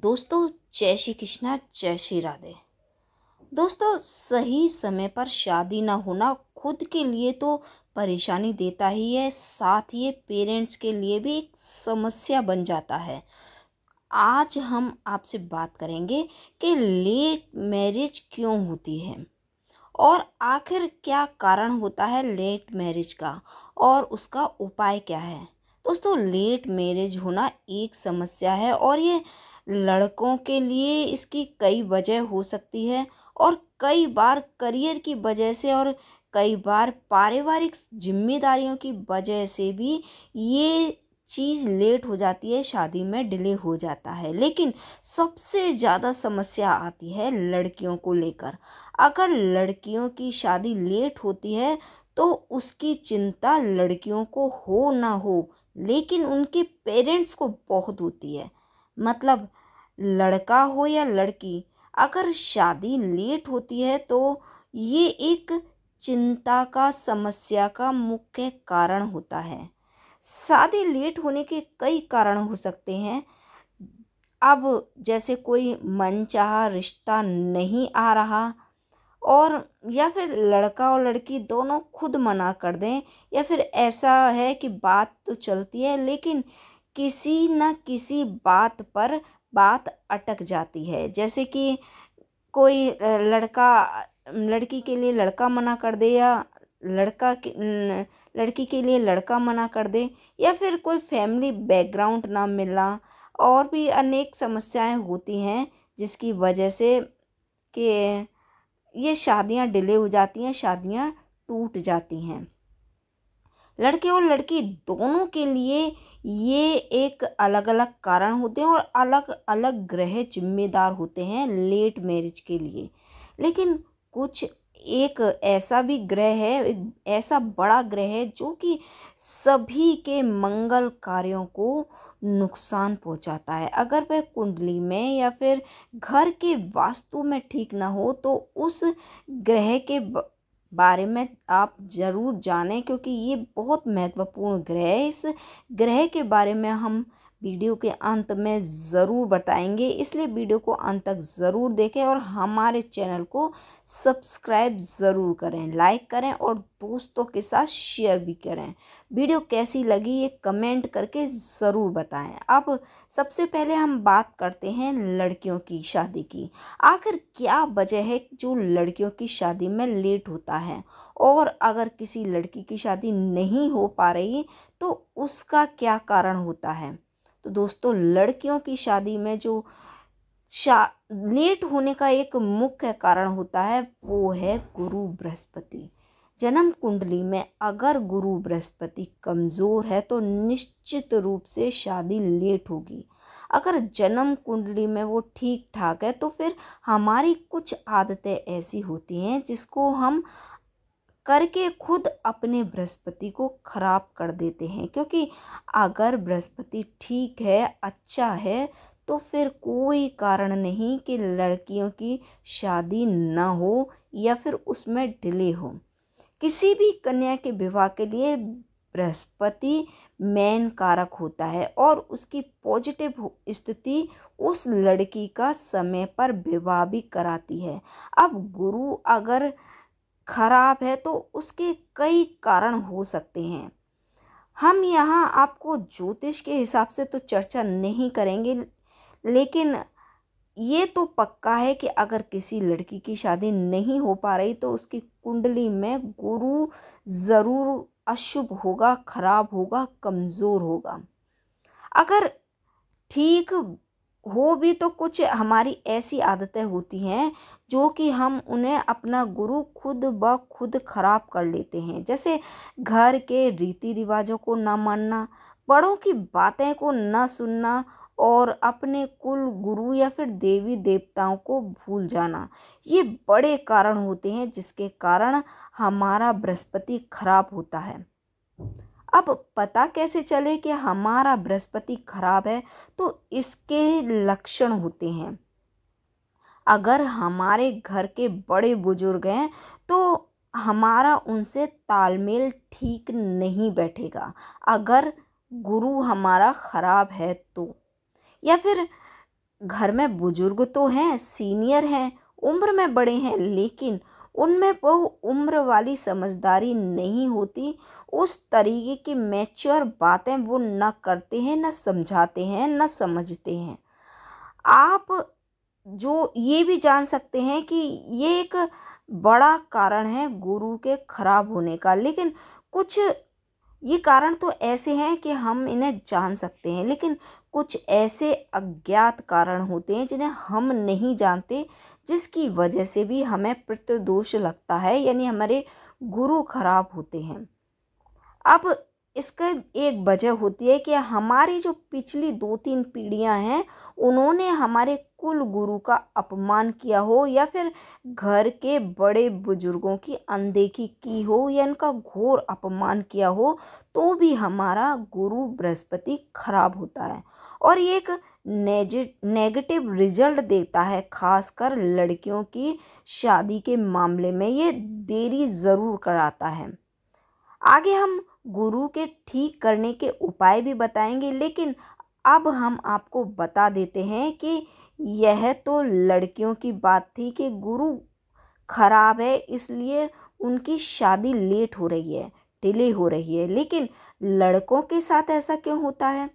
दोस्तों जय श्री कृष्णा जय श्री राधे दोस्तों सही समय पर शादी ना होना खुद के लिए तो परेशानी देता ही है साथ ही पेरेंट्स के लिए भी एक समस्या बन जाता है आज हम आपसे बात करेंगे कि लेट मैरिज क्यों होती है और आखिर क्या कारण होता है लेट मैरिज का और उसका उपाय क्या है दोस्तों लेट मैरिज होना एक समस्या है और ये लड़कों के लिए इसकी कई वजह हो सकती है और कई बार करियर की वजह से और कई बार पारिवारिक जिम्मेदारियों की वजह से भी ये चीज़ लेट हो जाती है शादी में डिले हो जाता है लेकिन सबसे ज़्यादा समस्या आती है लड़कियों को लेकर अगर लड़कियों की शादी लेट होती है तो उसकी चिंता लड़कियों को हो ना हो लेकिन उनके पेरेंट्स को बहुत होती है मतलब लड़का हो या लड़की अगर शादी लेट होती है तो ये एक चिंता का समस्या का मुख्य कारण होता है शादी लेट होने के कई कारण हो सकते हैं अब जैसे कोई मनचाहा रिश्ता नहीं आ रहा और या फिर लड़का और लड़की दोनों खुद मना कर दें या फिर ऐसा है कि बात तो चलती है लेकिन किसी न किसी बात पर बात अटक जाती है जैसे कि कोई लड़का लड़की के लिए लड़का मना कर दे या लड़का के लड़की के लिए लड़का मना कर दे या फिर कोई फैमिली बैकग्राउंड ना मिलना और भी अनेक समस्याएं होती हैं जिसकी वजह से कि ये शादियाँ डिले हो जाती हैं शादियाँ टूट जाती हैं लड़के और लड़की दोनों के लिए ये एक अलग अलग कारण होते हैं और अलग अलग ग्रह जिम्मेदार होते हैं लेट मैरिज के लिए लेकिन कुछ एक ऐसा भी ग्रह है एक ऐसा बड़ा ग्रह है जो कि सभी के मंगल कार्यों को नुकसान पहुंचाता है अगर वह कुंडली में या फिर घर के वास्तु में ठीक ना हो तो उस ग्रह के बारे में आप ज़रूर जानें क्योंकि ये बहुत महत्वपूर्ण ग्रह है इस ग्रह के बारे में हम वीडियो के अंत में ज़रूर बताएंगे इसलिए वीडियो को अंत तक ज़रूर देखें और हमारे चैनल को सब्सक्राइब ज़रूर करें लाइक करें और दोस्तों के साथ शेयर भी करें वीडियो कैसी लगी ये कमेंट करके ज़रूर बताएं अब सबसे पहले हम बात करते हैं लड़कियों की शादी की आखिर क्या वजह है जो लड़कियों की शादी में लेट होता है और अगर किसी लड़की की शादी नहीं हो पा रही तो उसका क्या कारण होता है तो दोस्तों लड़कियों की शादी में जो शा लेट होने का एक मुख्य कारण होता है वो है गुरु बृहस्पति जन्म कुंडली में अगर गुरु बृहस्पति कमज़ोर है तो निश्चित रूप से शादी लेट होगी अगर जन्म कुंडली में वो ठीक ठाक है तो फिर हमारी कुछ आदतें ऐसी होती हैं जिसको हम करके खुद अपने बृहस्पति को खराब कर देते हैं क्योंकि अगर बृहस्पति ठीक है अच्छा है तो फिर कोई कारण नहीं कि लड़कियों की शादी ना हो या फिर उसमें डिले हो किसी भी कन्या के विवाह के लिए बृहस्पति मैन कारक होता है और उसकी पॉजिटिव स्थिति उस लड़की का समय पर विवाह भी कराती है अब गुरु अगर खराब है तो उसके कई कारण हो सकते हैं हम यहाँ आपको ज्योतिष के हिसाब से तो चर्चा नहीं करेंगे लेकिन ये तो पक्का है कि अगर किसी लड़की की शादी नहीं हो पा रही तो उसकी कुंडली में गुरु ज़रूर अशुभ होगा खराब होगा कमज़ोर होगा अगर ठीक हो भी तो कुछ हमारी ऐसी आदतें होती हैं जो कि हम उन्हें अपना गुरु खुद ब खुद ख़राब कर लेते हैं जैसे घर के रीति रिवाजों को ना मानना बड़ों की बातें को ना सुनना और अपने कुल गुरु या फिर देवी देवताओं को भूल जाना ये बड़े कारण होते हैं जिसके कारण हमारा बृहस्पति खराब होता है अब पता कैसे चले कि हमारा बृहस्पति खराब है तो इसके लक्षण होते हैं अगर हमारे घर के बड़े बुजुर्ग हैं तो हमारा उनसे तालमेल ठीक नहीं बैठेगा अगर गुरु हमारा ख़राब है तो या फिर घर में बुजुर्ग तो हैं सीनियर हैं उम्र में बड़े हैं लेकिन उनमें बहु उम्र वाली समझदारी नहीं होती उस तरीके की मैच्योर बातें वो ना करते हैं न समझाते हैं न समझते हैं आप जो ये भी जान सकते हैं कि ये एक बड़ा कारण है गुरु के खराब होने का लेकिन कुछ ये कारण तो ऐसे हैं कि हम इन्हें जान सकते हैं लेकिन कुछ ऐसे अज्ञात कारण होते हैं जिन्हें हम नहीं जानते जिसकी वजह से भी हमें पितृदोष लगता है यानी हमारे गुरु खराब होते हैं अब इसका एक वजह होती है कि हमारी जो पिछली दो तीन पीढ़ियां हैं उन्होंने हमारे कुल गुरु का अपमान किया हो या फिर घर के बड़े बुजुर्गों की अनदेखी की हो या इनका घोर अपमान किया हो तो भी हमारा गुरु बृहस्पति खराब होता है और ये एक नेगेटिव रिजल्ट देता है खासकर लड़कियों की शादी के मामले में ये देरी ज़रूर कराता है आगे हम गुरु के ठीक करने के उपाय भी बताएंगे लेकिन अब हम आपको बता देते हैं कि यह तो लड़कियों की बात थी कि गुरु खराब है इसलिए उनकी शादी लेट हो रही है डिले हो रही है लेकिन लड़कों के साथ ऐसा क्यों होता है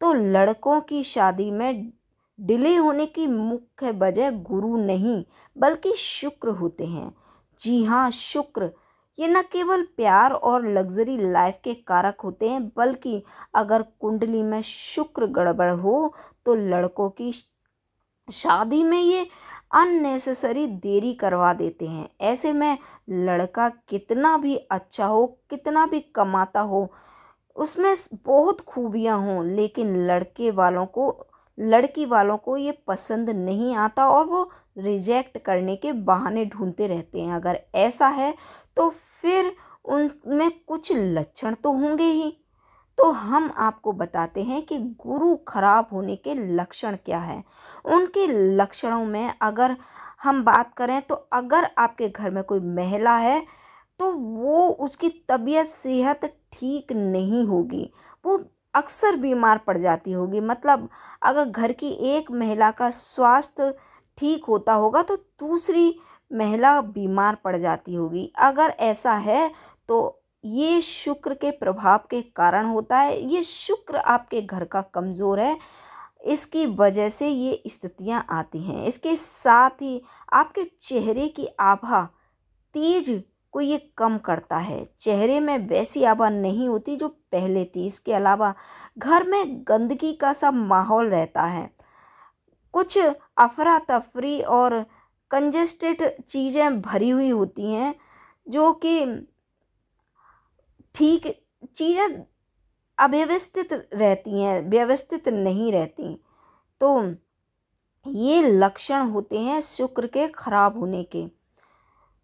तो लड़कों की शादी में डिले होने की मुख्य वजह गुरु नहीं बल्कि शुक्र होते हैं जी हाँ शुक्र ये न केवल प्यार और लग्जरी लाइफ के कारक होते हैं बल्कि अगर कुंडली में शुक्र गड़बड़ हो तो लड़कों की शादी में ये अननेसेसरी देरी करवा देते हैं ऐसे में लड़का कितना भी अच्छा हो कितना भी कमाता हो उसमें बहुत खूबियां हों लेकिन लड़के वालों को लड़की वालों को ये पसंद नहीं आता और वो रिजेक्ट करने के बहाने ढूंढते रहते हैं अगर ऐसा है तो फिर उनमें कुछ लक्षण तो होंगे ही तो हम आपको बताते हैं कि गुरु खराब होने के लक्षण क्या है उनके लक्षणों में अगर हम बात करें तो अगर आपके घर में कोई महिला है तो वो उसकी तबीयत सेहत ठीक नहीं होगी वो अक्सर बीमार पड़ जाती होगी मतलब अगर घर की एक महिला का स्वास्थ्य ठीक होता होगा तो दूसरी महिला बीमार पड़ जाती होगी अगर ऐसा है तो ये शुक्र के प्रभाव के कारण होता है ये शुक्र आपके घर का कमज़ोर है इसकी वजह से ये स्थितियाँ आती हैं इसके साथ ही आपके चेहरे की आभा तेज को ये कम करता है चेहरे में वैसी आभा नहीं होती जो पहले थी इसके अलावा घर में गंदगी का सा माहौल रहता है कुछ अफरा तफरी और कंजेस्टेड चीज़ें भरी हुई होती हैं जो कि ठीक चीज़ें अव्यवस्थित रहती हैं व्यवस्थित नहीं रहती तो ये लक्षण होते हैं शुक्र के खराब होने के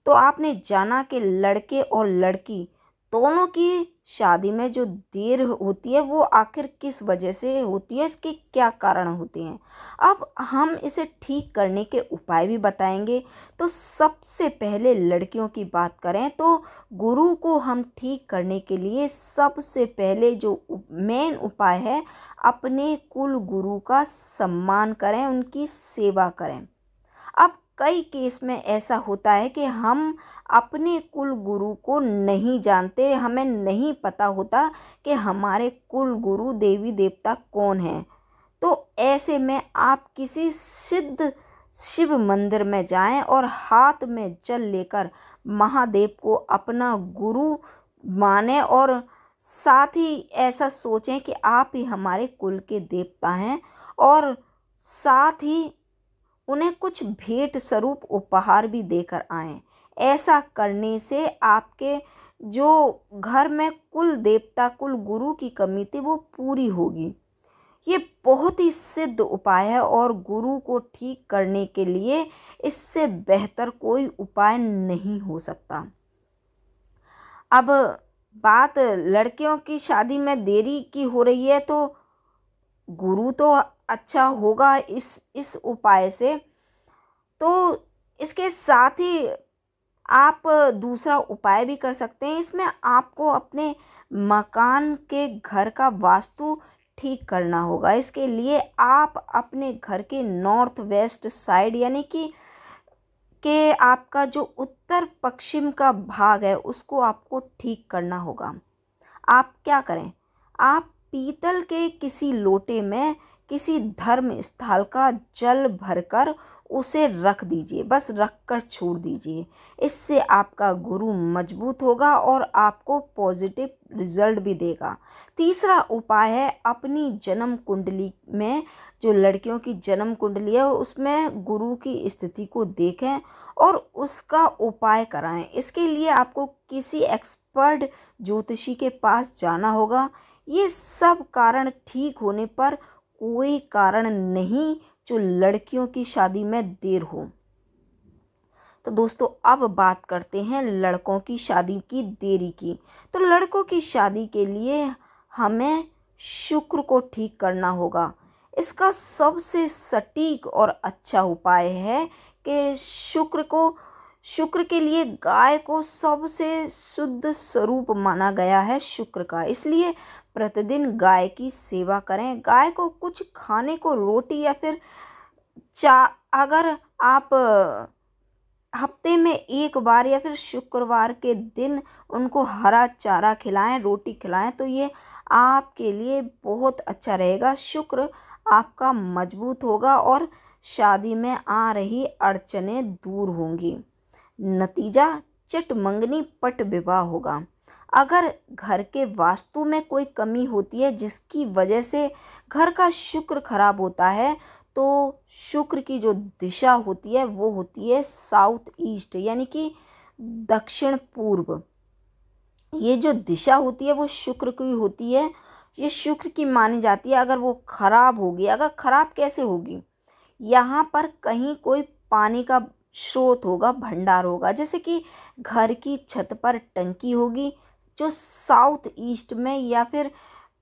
तो आपने जाना कि लड़के और लड़की दोनों की शादी में जो देर होती है वो आखिर किस वजह से होती है इसके क्या कारण होते हैं अब हम इसे ठीक करने के उपाय भी बताएंगे तो सबसे पहले लड़कियों की बात करें तो गुरु को हम ठीक करने के लिए सबसे पहले जो मेन उपाय है अपने कुल गुरु का सम्मान करें उनकी सेवा करें अब कई केस में ऐसा होता है कि हम अपने कुल गुरु को नहीं जानते हमें नहीं पता होता कि हमारे कुल गुरु देवी देवता कौन हैं तो ऐसे में आप किसी सिद्ध शिव मंदिर में जाएं और हाथ में जल लेकर महादेव को अपना गुरु माने और साथ ही ऐसा सोचें कि आप ही हमारे कुल के देवता हैं और साथ ही उन्हें कुछ भेंट स्वरूप उपहार भी देकर आए ऐसा करने से आपके जो घर में कुल देवता कुल गुरु की कमी थी वो पूरी होगी ये बहुत ही सिद्ध उपाय है और गुरु को ठीक करने के लिए इससे बेहतर कोई उपाय नहीं हो सकता अब बात लड़कियों की शादी में देरी की हो रही है तो गुरु तो अच्छा होगा इस इस उपाय से तो इसके साथ ही आप दूसरा उपाय भी कर सकते हैं इसमें आपको अपने मकान के घर का वास्तु ठीक करना होगा इसके लिए आप अपने घर के नॉर्थ वेस्ट साइड यानी कि के आपका जो उत्तर पश्चिम का भाग है उसको आपको ठीक करना होगा आप क्या करें आप पीतल के किसी लोटे में किसी धर्म स्थल का जल भरकर उसे रख दीजिए बस रख कर छोड़ दीजिए इससे आपका गुरु मजबूत होगा और आपको पॉजिटिव रिजल्ट भी देगा तीसरा उपाय है अपनी जन्म कुंडली में जो लड़कियों की जन्म कुंडली है उसमें गुरु की स्थिति को देखें और उसका उपाय कराएं इसके लिए आपको किसी एक्सपर्ट ज्योतिषी के पास जाना होगा ये सब कारण ठीक होने पर कोई कारण नहीं जो लड़कियों की शादी में देर हो तो दोस्तों अब बात करते हैं लड़कों की शादी की देरी की तो लड़कों की शादी के लिए हमें शुक्र को ठीक करना होगा इसका सबसे सटीक और अच्छा उपाय है कि शुक्र को शुक्र के लिए गाय को सबसे शुद्ध स्वरूप माना गया है शुक्र का इसलिए प्रतिदिन गाय की सेवा करें गाय को कुछ खाने को रोटी या फिर चा अगर आप हफ्ते में एक बार या फिर शुक्रवार के दिन उनको हरा चारा खिलाएं रोटी खिलाएं तो ये आपके लिए बहुत अच्छा रहेगा शुक्र आपका मजबूत होगा और शादी में आ रही अड़चने दूर होंगी नतीजा चट मंगनी पट विवाह होगा अगर घर के वास्तु में कोई कमी होती है जिसकी वजह से घर का शुक्र खराब होता है तो शुक्र की जो दिशा होती है वो होती है साउथ ईस्ट यानी कि दक्षिण पूर्व ये जो दिशा होती है वो शुक्र की होती है ये शुक्र की मानी जाती है अगर वो खराब होगी अगर खराब कैसे होगी यहाँ पर कहीं कोई पानी का स्रोत होगा भंडार होगा जैसे कि घर की छत पर टंकी होगी जो साउथ ईस्ट में या फिर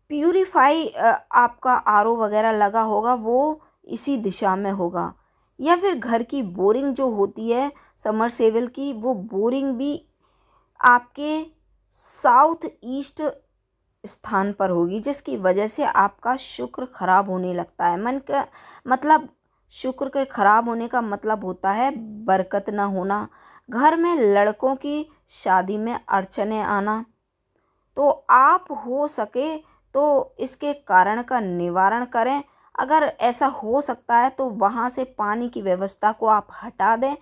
प्यूरीफाई आपका आर वगैरह लगा होगा वो इसी दिशा में होगा या फिर घर की बोरिंग जो होती है समर सेवल की वो बोरिंग भी आपके साउथ ईस्ट स्थान पर होगी जिसकी वजह से आपका शुक्र खराब होने लगता है मन का मतलब शुक्र के ख़राब होने का मतलब होता है बरकत न होना घर में लड़कों की शादी में अड़चने आना तो आप हो सके तो इसके कारण का निवारण करें अगर ऐसा हो सकता है तो वहाँ से पानी की व्यवस्था को आप हटा दें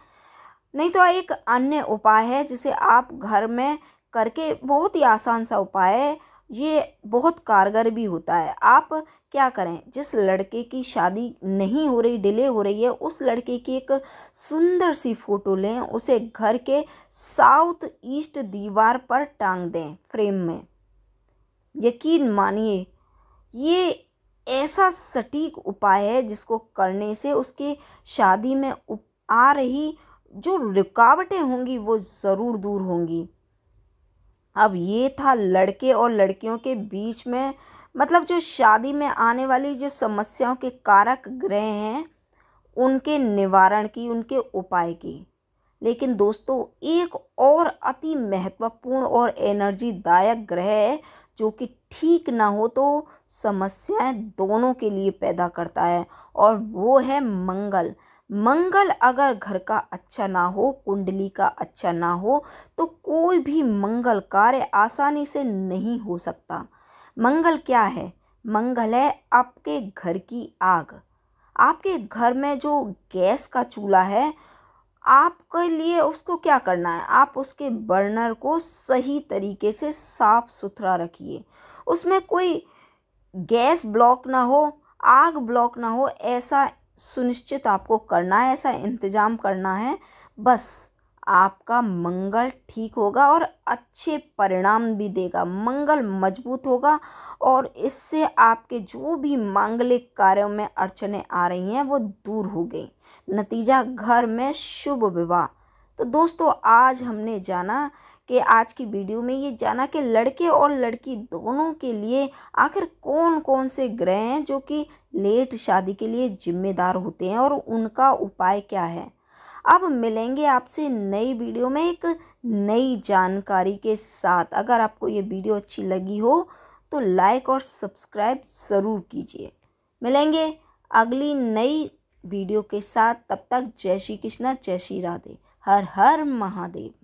नहीं तो एक अन्य उपाय है जिसे आप घर में करके बहुत ही आसान सा उपाय है ये बहुत कारगर भी होता है आप क्या करें जिस लड़के की शादी नहीं हो रही डिले हो रही है उस लड़के की एक सुंदर सी फ़ोटो लें उसे घर के साउथ ईस्ट दीवार पर टांग दें फ्रेम में यकीन मानिए ये ऐसा सटीक उपाय है जिसको करने से उसके शादी में आ रही जो रुकावटें होंगी वो ज़रूर दूर होंगी अब ये था लड़के और लड़कियों के बीच में मतलब जो शादी में आने वाली जो समस्याओं के कारक ग्रह हैं उनके निवारण की उनके उपाय की लेकिन दोस्तों एक और अति महत्वपूर्ण और एनर्जी दायक ग्रह है जो कि ठीक ना हो तो समस्याएं दोनों के लिए पैदा करता है और वो है मंगल मंगल अगर घर का अच्छा ना हो कुंडली का अच्छा ना हो तो कोई भी मंगल कार्य आसानी से नहीं हो सकता मंगल क्या है मंगल है आपके घर की आग आपके घर में जो गैस का चूल्हा है आपके लिए उसको क्या करना है आप उसके बर्नर को सही तरीके से साफ़ सुथरा रखिए उसमें कोई गैस ब्लॉक ना हो आग ब्लॉक ना हो ऐसा सुनिश्चित आपको करना है ऐसा इंतज़ाम करना है बस आपका मंगल ठीक होगा और अच्छे परिणाम भी देगा मंगल मजबूत होगा और इससे आपके जो भी मांगलिक कार्यों में अड़चने आ रही हैं वो दूर हो गई नतीजा घर में शुभ विवाह तो दोस्तों आज हमने जाना कि आज की वीडियो में ये जाना कि लड़के और लड़की दोनों के लिए आखिर कौन कौन से ग्रह हैं जो कि लेट शादी के लिए जिम्मेदार होते हैं और उनका उपाय क्या है अब मिलेंगे आपसे नई वीडियो में एक नई जानकारी के साथ अगर आपको ये वीडियो अच्छी लगी हो तो लाइक और सब्सक्राइब ज़रूर कीजिए मिलेंगे अगली नई वीडियो के साथ तब तक जय श्री कृष्णा जय श्री राधे हर हर महादेव